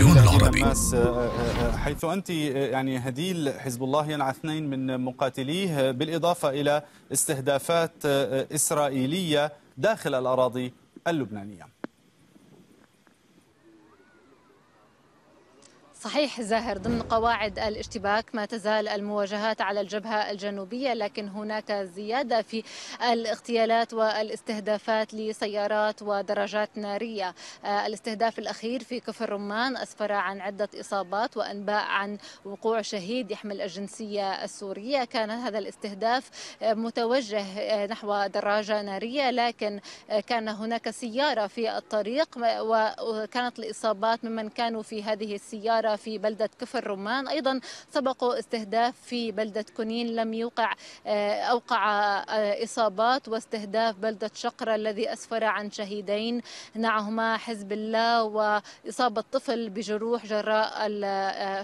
التلفزيون العربي آه، آه، آه، حيث أنت يعني هديل حزب الله ينعى اثنين من مقاتليه بالإضافة إلى استهدافات إسرائيلية داخل الأراضي اللبنانية صحيح زاهر ضمن قواعد الاشتباك ما تزال المواجهات على الجبهة الجنوبية لكن هناك زيادة في الاغتيالات والاستهدافات لسيارات ودراجات نارية آه، الاستهداف الأخير في كفر رمان أسفر عن عدة إصابات وأنباء عن وقوع شهيد يحمل الجنسية السورية كان هذا الاستهداف آه، متوجه آه، نحو دراجة نارية لكن كان هناك سيارة في الطريق وكانت الإصابات ممن كانوا في هذه السيارة الأخيرة في بلدة كفر رمان أيضا سبقوا استهداف في بلدة كونين لم يوقع آه، أوقع آه، إصابات واستهداف بلدة شقرة الذي أسفر عن شهيدين نعهما حزب الله وإصابة طفل بجروح جراء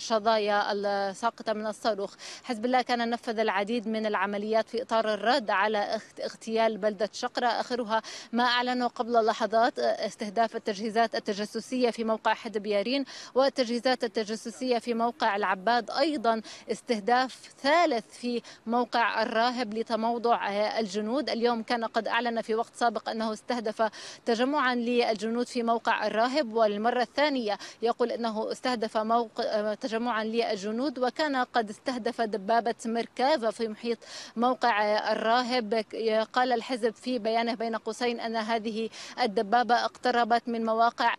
الشظايا آه، الساقطة من الصاروخ حزب الله كان نفذ العديد من العمليات في إطار الرد على اغتيال بلدة شقرة آخرها ما أعلنه قبل لحظات استهداف التجهيزات التجسسية في موقع حدب يارين والتجهيزات التجسسية في موقع العباد أيضا استهداف ثالث في موقع الراهب لتموضع الجنود اليوم كان قد أعلن في وقت سابق أنه استهدف تجمعا للجنود في موقع الراهب والمرة الثانية يقول أنه استهدف موقع تجمعا للجنود وكان قد استهدف دبابة مركافة في محيط موقع الراهب قال الحزب في بيانه بين قوسين أن هذه الدبابة اقتربت من مواقع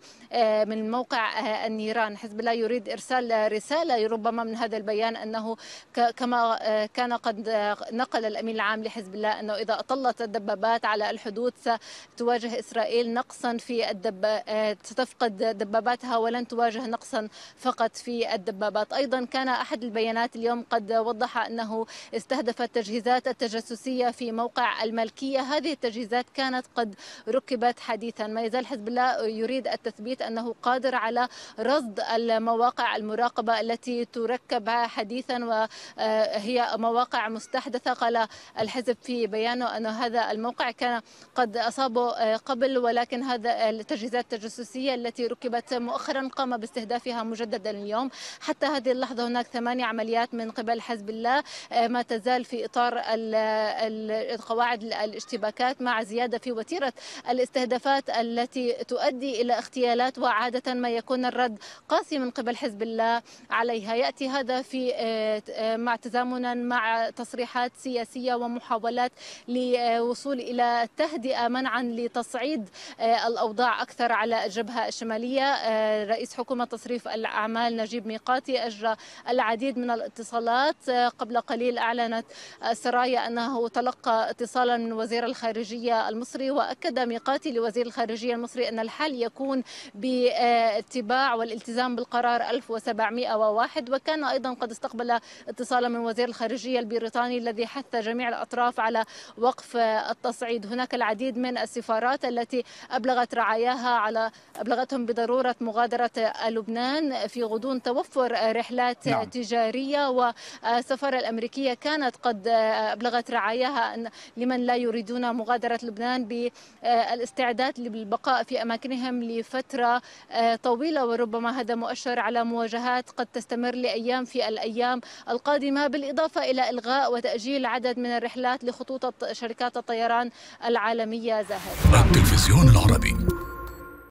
من موقع النيران حزب الله يريد يريد إرسال رسالة ربما من هذا البيان أنه كما آه، كان قد آه، نقل الأمين العام لحزب الله أنه إذا أطلت الدبابات على الحدود ستواجه إسرائيل نقصا في الدب آه، ستفقد دباباتها ولن تواجه نقصا فقط في الدبابات أيضا كان أحد البيانات اليوم قد وضح أنه استهدف التجهيزات التجسسية في موقع الملكية هذه التجهيزات كانت قد ركبت حديثا ما يزال حزب الله يريد التثبيت أنه قادر على رصد المواقع مواقع المراقبة التي تركبها حديثا وهي مواقع مستحدثة قال الحزب في بيانه أن هذا الموقع كان قد أصابه قبل ولكن هذا التجهيزات التجسسية التي ركبت مؤخرا قام باستهدافها مجددا اليوم حتى هذه اللحظة هناك ثمانية عمليات من قبل حزب الله ما تزال في إطار القواعد الاشتباكات مع زيادة في وتيرة الاستهدافات التي تؤدي إلى اغتيالات وعادة ما يكون الرد قاسي من قبل حزب حزب الله عليها يأتي هذا في آه، آه، مع تزامنا مع تصريحات سياسية ومحاولات للوصول إلى التهدئة منعا لتصعيد آه، الأوضاع أكثر على الجبهة الشمالية رئيس حكومة تصريف الأعمال نجيب ميقاتي أجرى العديد من الاتصالات قبل قليل أعلنت سرايا أنه تلقى اتصالا من وزير الخارجية المصري وأكد ميقاتي لوزير الخارجية المصري أن الحل يكون باتباع والالتزام بالقرار 1701 وكان أيضا قد استقبل اتصالا من وزير الخارجية البريطاني الذي حث جميع الأطراف على وقف التصعيد هناك العديد من السفارات التي أبلغت رعاياها على أبلغتهم بضرورة مغادرة لبنان في غضون توفر رحلات نعم. تجارية والسفارة الأمريكية كانت قد أبلغت رعاياها أن لمن لا يريدون مغادرة لبنان بالاستعداد للبقاء في أماكنهم لفترة طويلة وربما هذا مؤشر على مواجهات قد تستمر لأيام في الأيام القادمة بالإضافة إلى إلغاء وتأجيل عدد من الرحلات لخطوط شركات الطيران العالمية زاهر التلفزيون العربي